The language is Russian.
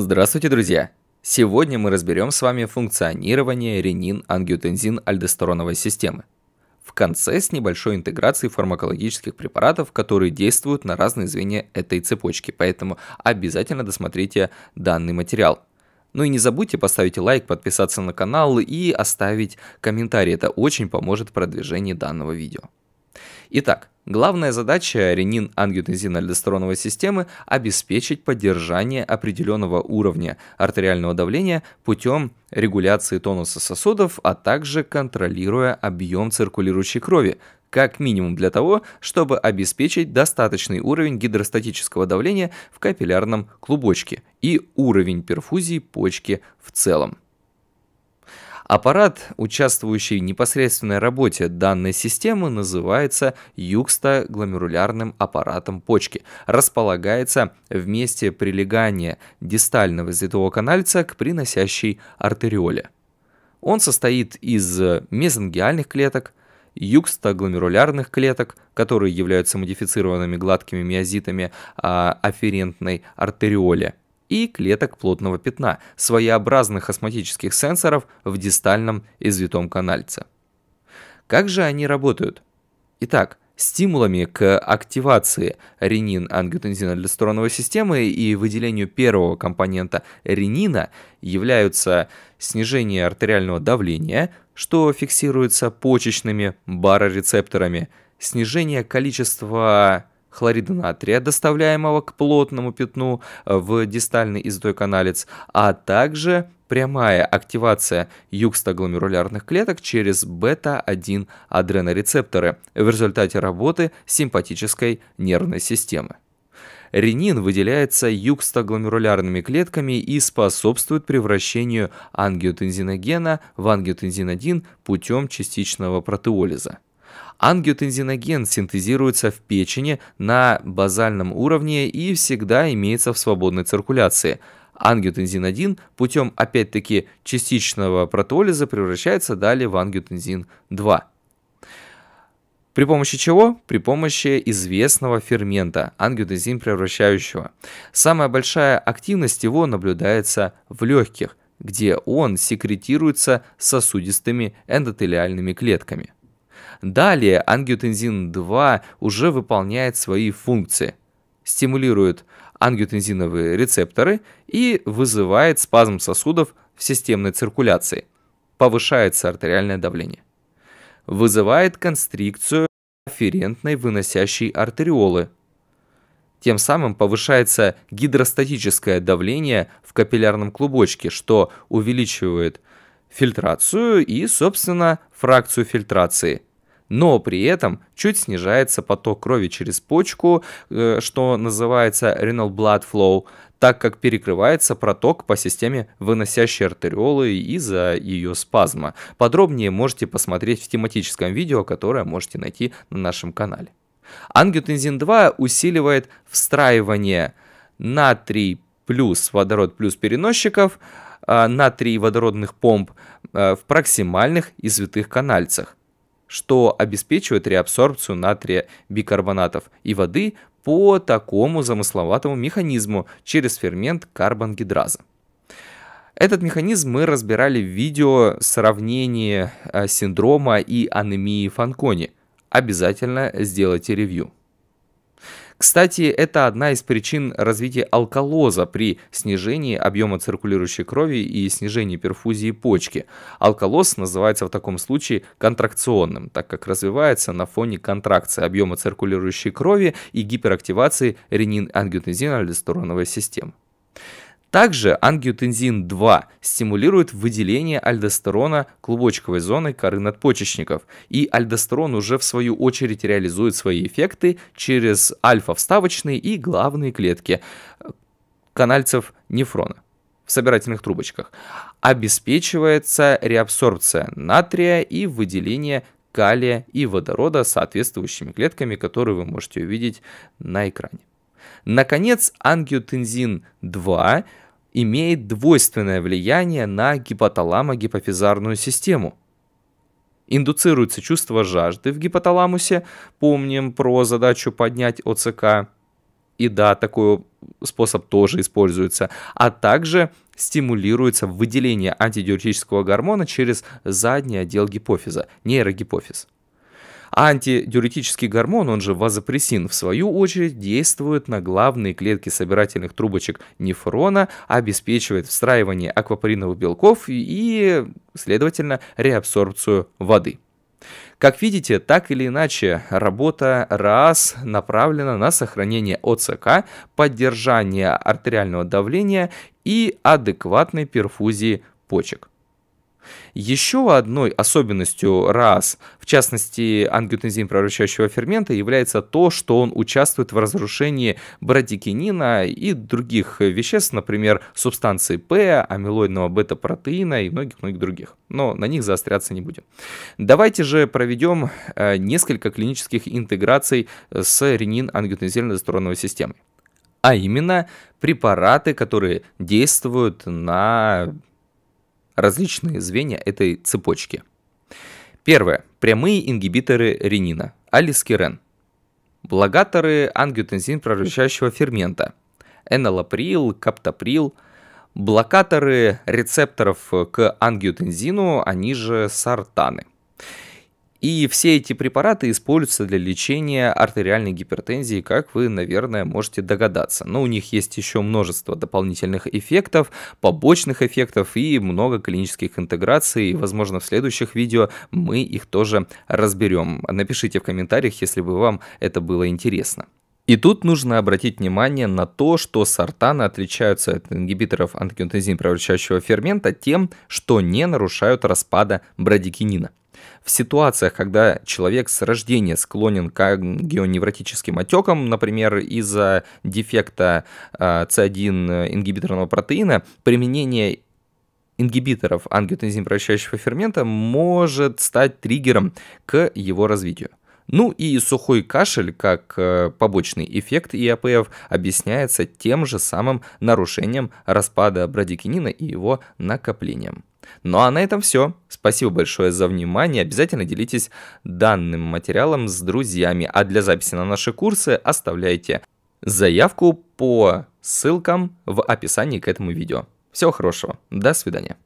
Здравствуйте, друзья! Сегодня мы разберем с вами функционирование ренин-ангиотензин-альдостероновой системы. В конце с небольшой интеграцией фармакологических препаратов, которые действуют на разные звенья этой цепочки, поэтому обязательно досмотрите данный материал. Ну и не забудьте поставить лайк, подписаться на канал и оставить комментарий, это очень поможет продвижению данного видео. Итак, главная задача ренин-ангиотензин-альдостероновой системы – обеспечить поддержание определенного уровня артериального давления путем регуляции тонуса сосудов, а также контролируя объем циркулирующей крови, как минимум для того, чтобы обеспечить достаточный уровень гидростатического давления в капиллярном клубочке и уровень перфузии почки в целом. Аппарат, участвующий в непосредственной работе данной системы, называется юкстагламерулярным аппаратом почки. Располагается в месте прилегания дистального зитового канальца к приносящей артериоле. Он состоит из мезонгиальных клеток, юкстагламерулярных клеток, которые являются модифицированными гладкими миозитами а, афферентной артериоле – и клеток плотного пятна, своеобразных осмотических сенсоров в дистальном извитом канальце. Как же они работают? Итак, стимулами к активации ренин-ангиотензино-аллостронной системы и выделению первого компонента ренина являются снижение артериального давления, что фиксируется почечными барорецепторами, снижение количества хлорида натрия, доставляемого к плотному пятну э, в дистальный изотой каналец, а также прямая активация юкстагломерулярных клеток через бета-1 адренорецепторы в результате работы симпатической нервной системы. Ренин выделяется юкстагломерулярными клетками и способствует превращению ангиотензиногена в ангиотензин-1 путем частичного протеолиза. Ангиотензиноген синтезируется в печени на базальном уровне и всегда имеется в свободной циркуляции. Ангиотензин-1 путем опять-таки частичного протолиза превращается далее в ангиотензин-2. При помощи чего? При помощи известного фермента, ангиотензин превращающего. Самая большая активность его наблюдается в легких, где он секретируется сосудистыми эндотелиальными клетками. Далее ангиотензин-2 уже выполняет свои функции. Стимулирует ангиотензиновые рецепторы и вызывает спазм сосудов в системной циркуляции. Повышается артериальное давление. Вызывает констрикцию афферентной выносящей артериолы. Тем самым повышается гидростатическое давление в капиллярном клубочке, что увеличивает фильтрацию и, собственно, фракцию фильтрации – но при этом чуть снижается поток крови через почку, э, что называется renal blood flow, так как перекрывается проток по системе выносящей артериолы из-за ее спазма. Подробнее можете посмотреть в тематическом видео, которое можете найти на нашем канале. Ангиотензин-2 усиливает встраивание натрий плюс водород плюс переносчиков, э, натрий водородных помп э, в проксимальных и святых канальцах что обеспечивает реабсорбцию натрия бикарбонатов и воды по такому замысловатому механизму через фермент карбонгидраза. Этот механизм мы разбирали в видео сравнение э, синдрома и анемии Фанкони. Обязательно сделайте ревью. Кстати, это одна из причин развития алкалоза при снижении объема циркулирующей крови и снижении перфузии почки. Алкалоз называется в таком случае контракционным, так как развивается на фоне контракции объема циркулирующей крови и гиперактивации ренин ангиотензин альдостероновой системы. Также ангиотензин-2 стимулирует выделение альдостерона клубочковой зоной коры надпочечников, и альдостерон уже в свою очередь реализует свои эффекты через альфа-вставочные и главные клетки э, канальцев нефрона в собирательных трубочках. Обеспечивается реабсорбция натрия и выделение калия и водорода соответствующими клетками, которые вы можете увидеть на экране. Наконец, ангиотензин-2 имеет двойственное влияние на гипоталамо-гипофизарную систему. Индуцируется чувство жажды в гипоталамусе, помним про задачу поднять ОЦК, и да, такой способ тоже используется, а также стимулируется выделение антидиуретического гормона через задний отдел гипофиза, нейрогипофиз антидиуретический гормон, он же вазопрессин, в свою очередь действует на главные клетки собирательных трубочек нефрона, обеспечивает встраивание аквапариновых белков и, следовательно, реабсорбцию воды. Как видите, так или иначе, работа РАС направлена на сохранение ОЦК, поддержание артериального давления и адекватной перфузии почек. Еще одной особенностью РАС, в частности ангиотензин превращающего фермента, является то, что он участвует в разрушении брадикинина и других веществ, например, субстанции П, амилоидного бета-протеина и многих-многих других. Но на них заостряться не будем. Давайте же проведем э, несколько клинических интеграций с ренин-ангиотензильно-досторонной системой. А именно препараты, которые действуют на различные звенья этой цепочки. Первое. Прямые ингибиторы ренина, алискирен. Блогаторы ангиотензин превращающего фермента, энолаприл, каптоприл. Блокаторы рецепторов к ангиотензину, они же сартаны. И все эти препараты используются для лечения артериальной гипертензии, как вы, наверное, можете догадаться. Но у них есть еще множество дополнительных эффектов, побочных эффектов и много клинических интеграций. И, возможно, в следующих видео мы их тоже разберем. Напишите в комментариях, если бы вам это было интересно. И тут нужно обратить внимание на то, что сортаны отличаются от ингибиторов антагютензин превращающего фермента тем, что не нарушают распада брадикинина. В ситуациях, когда человек с рождения склонен к геоневротическим отекам, например, из-за дефекта C1 а, э, ингибиторного протеина, применение ингибиторов ангиотензин превращающего фермента может стать триггером к его развитию. Ну и сухой кашель, как э, побочный эффект ИАПФ, объясняется тем же самым нарушением распада брадикинина и его накоплением. Ну а на этом все. Спасибо большое за внимание. Обязательно делитесь данным материалом с друзьями. А для записи на наши курсы оставляйте заявку по ссылкам в описании к этому видео. Всего хорошего. До свидания.